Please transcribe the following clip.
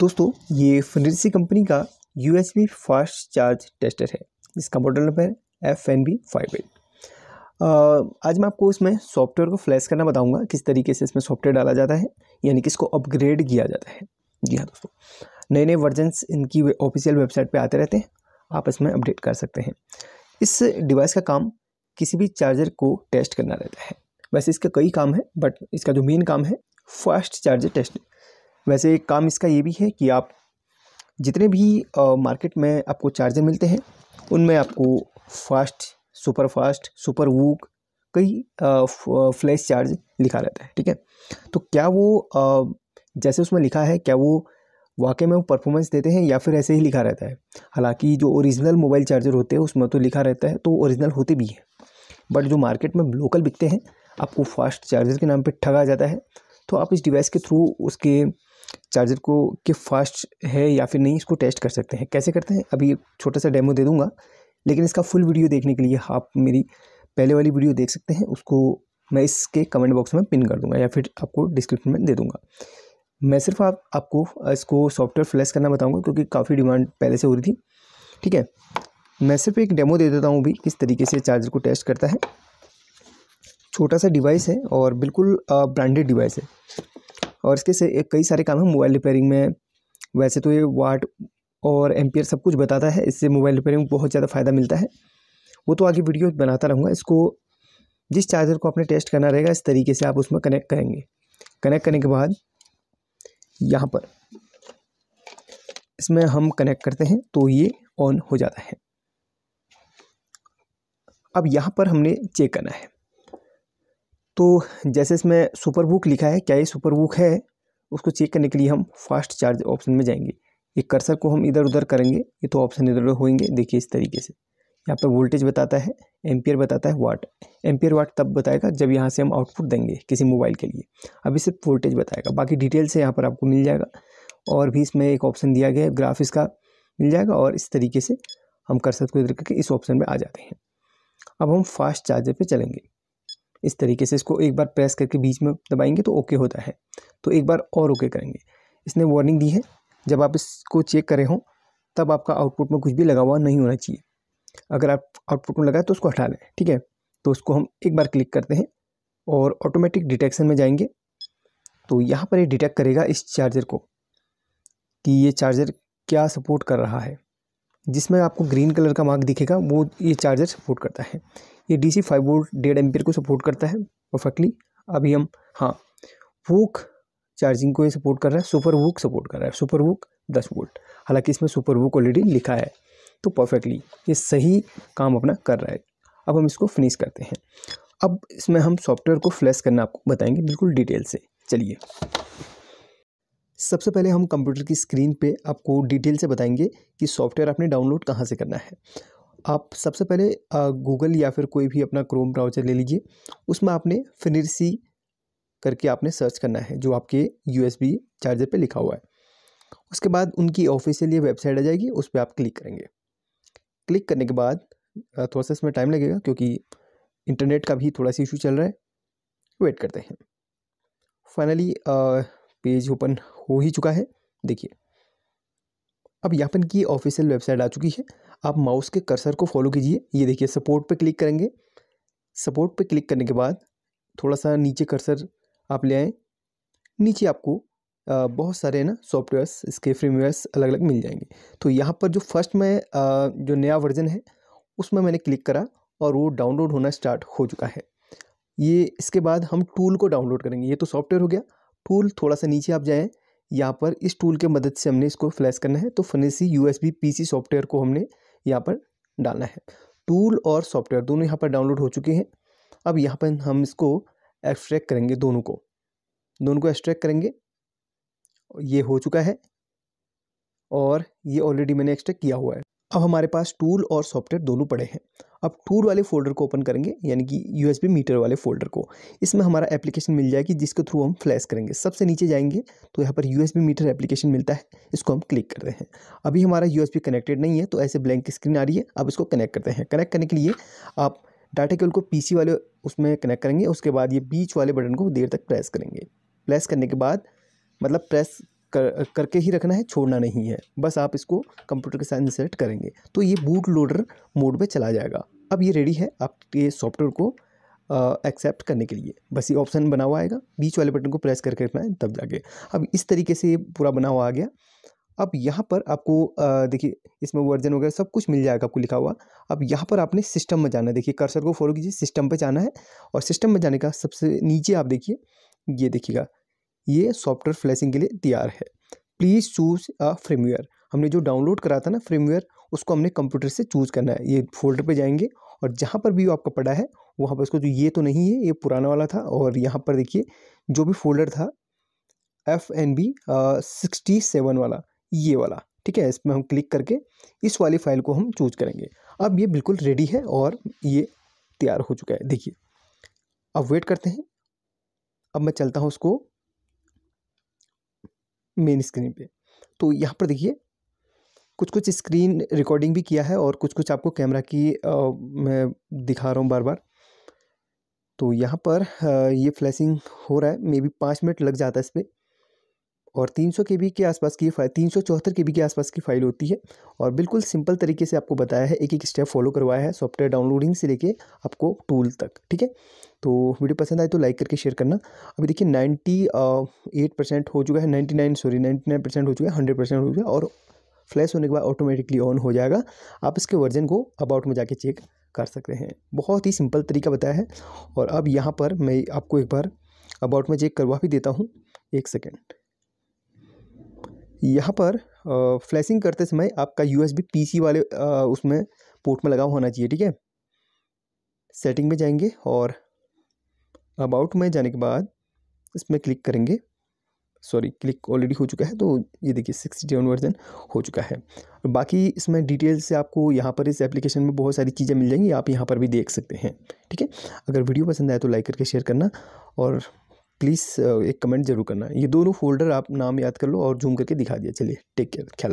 दोस्तों ये फनरिसी कंपनी का U S B fast charge tester है जिसका model number F N B five eight आज मैं आपको इसमें सॉफ्टवेयर को फ्लैश करना बताऊंगा किस तरीके से इसमें सॉफ्टवेयर डाला जाता है यानी कि इसको अपग्रेड किया जाता है जी हाँ दोस्तों नए नए वर्जन्स इनकी ऑफिशियल वेबसाइट पर आते रहते हैं आप इसमें अपडेट कर सकते हैं इस डिवाइस का काम किसी भी चार्जर को टेस्ट करना रहता है वैसे इसका कई काम है बट इसका जो मेन काम है फास्ट चार्जर टेस्टिंग वैसे एक काम इसका ये भी है कि आप जितने भी मार्केट में आपको चार्जर मिलते हैं उनमें आपको fast super fast super VOOC कई फ्लैश चार्ज लिखा रहता है ठीक है तो क्या वो आ, जैसे उसमें लिखा है क्या वो वाकई में वो परफॉर्मेंस देते हैं या फिर ऐसे ही लिखा रहता है हालांकि जो ओरिजिनल मोबाइल चार्जर होते हैं उसमें तो लिखा रहता है तो ओरिजिनल होते भी हैं बट जो मार्केट में लोकल बिकते हैं आपको फास्ट चार्जर के नाम पर ठगा जाता है तो आप इस डिवाइस के थ्रू उसके चार्जर को के फास्ट है या फिर नहीं इसको टेस्ट कर सकते हैं कैसे करते हैं अभी छोटा सा डेमो दे दूंगा लेकिन इसका फुल वीडियो देखने के लिए आप मेरी पहले वाली वीडियो देख सकते हैं उसको मैं इसके कमेंट बॉक्स में पिन कर दूंगा या फिर आपको डिस्क्रिप्शन में दे दूंगा मैं सिर्फ आप आपको इसको सॉफ्टवेयर फ्लैश करना बताऊँगा क्योंकि काफ़ी डिमांड पहले से हो रही थी ठीक है मैं सिर्फ एक डेमो दे देता हूँ भी किस तरीके से चार्जर को टेस्ट करता है छोटा सा डिवाइस है और बिल्कुल ब्रांडेड डिवाइस है और इसके से कई सारे काम हैं मोबाइल रिपेयरिंग में वैसे तो ये वाट और एम्पियर सब कुछ बताता है इससे मोबाइल रिपेयरिंग में बहुत ज़्यादा फ़ायदा मिलता है वो तो आगे वीडियो बनाता रहूँगा इसको जिस चार्जर को आपने टेस्ट करना रहेगा इस तरीके से आप उसमें कनेक्ट करेंगे कनेक्ट करने के बाद यहाँ पर इसमें हम कनेक्ट करते हैं तो ये ऑन हो जाता है अब यहाँ पर हमने चेक करना है तो जैसे इसमें सुपर बुक लिखा है क्या ये सुपर बुक है उसको चेक करने के लिए हम फास्ट चार्ज ऑप्शन में जाएंगे ये कर्सर को हम इधर उधर करेंगे ये तो ऑप्शन इधर उधर होंगे देखिए इस तरीके से यहाँ पर वोल्टेज बताता है एम्पियर बताता है वाट एम्पियर वाट तब बताएगा जब यहाँ से हम आउटपुट देंगे किसी मोबाइल के लिए अभी सिर्फ वोल्टेज बताएगा बाकी डिटेल से यहाँ पर आपको मिल जाएगा और भी इसमें एक ऑप्शन दिया गया है ग्राफ इसका मिल जाएगा और इस तरीके से हम कर्सर को इधर करके इस ऑप्शन में आ जाते हैं अब हम फास्ट चार्जर पर चलेंगे इस तरीके से इसको एक बार प्रेस करके बीच में दबाएंगे तो ओके होता है तो एक बार और ओके करेंगे इसने वार्निंग दी है जब आप इसको चेक करें हो तब आपका आउटपुट में कुछ भी लगा हुआ नहीं होना चाहिए अगर आप आउटपुट में लगाए तो उसको हटा लें ठीक है तो उसको हम एक बार क्लिक करते हैं और ऑटोमेटिक डिटेक्शन में जाएंगे तो यहाँ पर ये डिटेक्ट करेगा इस चार्जर को कि ये चार्जर क्या सपोर्ट कर रहा है जिसमें आपको ग्रीन कलर का मार्क दिखेगा वो ये चार्जर सपोर्ट करता है ये डी सी फाइव वोल्ट डेढ़ एम्पियर को सपोर्ट करता है परफेक्टली अभी हम हाँ वोक चार्जिंग को ये सपोर्ट कर रहा है सुपर वोक सपोर्ट कर रहा है सुपर वोक दस वोल्ट हालांकि इसमें सुपर वोक ऑलरेडी लिखा है तो परफेक्टली ये सही काम अपना कर रहा है अब हम इसको फिनिश करते हैं अब इसमें हम सॉफ्टवेयर को फ्लैश करना आपको बताएंगे बिल्कुल डिटेल से चलिए सबसे पहले हम कंप्यूटर की स्क्रीन पे आपको डिटेल से बताएंगे कि सॉफ्टवेयर आपने डाउनलोड कहाँ से करना है आप सबसे पहले गूगल या फिर कोई भी अपना क्रोम ब्राउजर ले लीजिए उसमें आपने फिनिरसी करके आपने सर्च करना है जो आपके यूएसबी चार्जर पे लिखा हुआ है उसके बाद उनकी ऑफिशियल ये वेबसाइट आ जाएगी उस पर आप क्लिक करेंगे क्लिक करने के बाद थोड़ा सा इसमें टाइम लगेगा क्योंकि इंटरनेट का भी थोड़ा सा इशू चल रहा है वेट करते हैं फाइनली पेज ओपन हो ही चुका है देखिए अब यहाँ पर की ऑफिशियल वेबसाइट आ चुकी है आप माउस के कर्सर को फॉलो कीजिए ये देखिए सपोर्ट पे क्लिक करेंगे सपोर्ट पे क्लिक करने के बाद थोड़ा सा नीचे कर्सर आप ले आएँ नीचे आपको बहुत सारे ना सॉफ्टवेयर्स इसके फ्रेमवेयर्स अलग अलग मिल जाएंगे तो यहाँ पर जो फर्स्ट में जो नया वर्जन है उसमें मैंने क्लिक करा और वो डाउनलोड होना स्टार्ट हो चुका है ये इसके बाद हम टूल को डाउनलोड करेंगे ये तो सॉफ्टवेयर हो गया टूल थोड़ा सा नीचे आप जाएँ यहाँ पर इस टूल के मदद से हमने इसको फ्लैश करना है तो फनेसी यू एस सॉफ्टवेयर को हमने यहाँ पर डालना है टूल और सॉफ्टवेयर दोनों यहाँ पर डाउनलोड हो चुके हैं अब यहाँ पर हम इसको एक्सट्रैक्ट करेंगे दोनों को दोनों को एक्सट्रैक्ट करेंगे ये हो चुका है और ये ऑलरेडी मैंने एक्सट्रैक्ट किया हुआ है अब हमारे पास टूल और सॉफ्टवेयर दोनों पड़े हैं अब टूल वाले फोल्डर को ओपन करेंगे यानी कि यूएसबी मीटर वाले फोल्डर को इसमें हमारा एप्लीकेशन मिल जाएगी जिसके थ्रू हम फ्लैश करेंगे सबसे नीचे जाएंगे तो यहाँ पर यूएसबी मीटर एप्लीकेशन मिलता है इसको हम क्लिक करते हैं अभी हमारा यू कनेक्टेड नहीं है तो ऐसे ब्लैंक स्क्रीन आ रही है अब इसको कनेक्ट करते हैं कनेक्ट करने के लिए आप डाटा केबल को पी वाले उसमें कनेक्ट करेंगे उसके बाद ये बीच वाले बटन को देर तक प्रेस करेंगे प्रेस करने के बाद मतलब प्रेस कर करके ही रखना है छोड़ना नहीं है बस आप इसको कंप्यूटर के साथ इंसर्ट करेंगे तो ये बूट लोडर मोड पे चला जाएगा अब ये रेडी है आपके सॉफ्टवेयर को एक्सेप्ट करने के लिए बस ये ऑप्शन बना हुआ आएगा बीच वाले बटन को प्रेस करके रखना है तब जाके अब इस तरीके से ये पूरा बना हुआ आ गया अब यहाँ पर आपको देखिए इसमें वर्जन वगैरह सब कुछ मिल जाएगा आपको लिखा हुआ अब यहाँ पर आपने सिस्टम में जाना है देखिए कर्सर को फॉलो कीजिए सिस्टम पर जाना है और सिस्टम में जाने का सबसे नीचे आप देखिए ये देखिएगा ये सॉफ्टवेयर फ्लैशिंग के लिए तैयार है प्लीज़ चूज़ अ फ्रेमवेयर हमने जो डाउनलोड करा था ना फ्रेमवेयर उसको हमने कंप्यूटर से चूज़ करना है ये फोल्डर पे जाएंगे और जहाँ पर भी आपका पड़ा है वहाँ पर उसको जो ये तो नहीं है ये पुराना वाला था और यहाँ पर देखिए जो भी फोल्डर था F N B sixty seven वाला ये वाला ठीक है इसमें हम क्लिक करके इस वाली फाइल को हम चूज करेंगे अब ये बिल्कुल रेडी है और ये तैयार हो चुका है देखिए अब वेट करते हैं अब मैं चलता हूँ उसको मेन स्क्रीन पे तो यहाँ पर देखिए कुछ कुछ स्क्रीन रिकॉर्डिंग भी किया है और कुछ कुछ आपको कैमरा की आ, मैं दिखा रहा हूँ बार बार तो यहाँ पर आ, ये फ्लैशिंग हो रहा है मे बी पाँच मिनट लग जाता है इस पर और 300 के बी के आसपास की फाइल तीन सौ चौहत्तर के बी के आसपास की फाइल होती है और बिल्कुल सिंपल तरीके से आपको बताया है एक एक स्टेप फॉलो करवाया है सॉफ्टवेयर डाउनलोडिंग से लेके आपको टूल तक ठीक है तो वीडियो पसंद आए तो लाइक करके शेयर करना अभी देखिए नाइन्टी एट परसेंट हो चुका है ninety nine sorry ninety nine percent हो चुका है हंड्रेड परसेंट हो चुका है और फ्लैश होने के बाद ऑटोमेटिकली ऑन हो जाएगा आप इसके वर्जन को अबाउट में जाके चेक कर सकते हैं बहुत ही सिंपल तरीका बताया है और अब यहाँ पर मैं आपको एक बार अबाउट में चेक करवा भी देता हूँ एक सेकेंड यहाँ पर फ्लैशिंग करते समय आपका यू एस वाले उसमें पोर्ट में लगा होना चाहिए ठीक है सेटिंग में जाएंगे और अबाउट में जाने के बाद इसमें क्लिक करेंगे सॉरी क्लिक ऑलरेडी हो चुका है तो ये देखिए सिक्सटी सेवन वर्जन हो चुका है और बाकी इसमें डिटेल से आपको यहाँ पर इस एप्लीकेशन में बहुत सारी चीज़ें मिल जाएंगी आप यहाँ पर भी देख सकते हैं ठीक है अगर वीडियो पसंद आए तो लाइक करके शेयर करना और प्लीज़ एक कमेंट ज़रूर करना ये दोनों फ़ोल्डर आप नाम याद कर लो और जूम करके दिखा दिया चलिए टेक केयर ख्याल रखें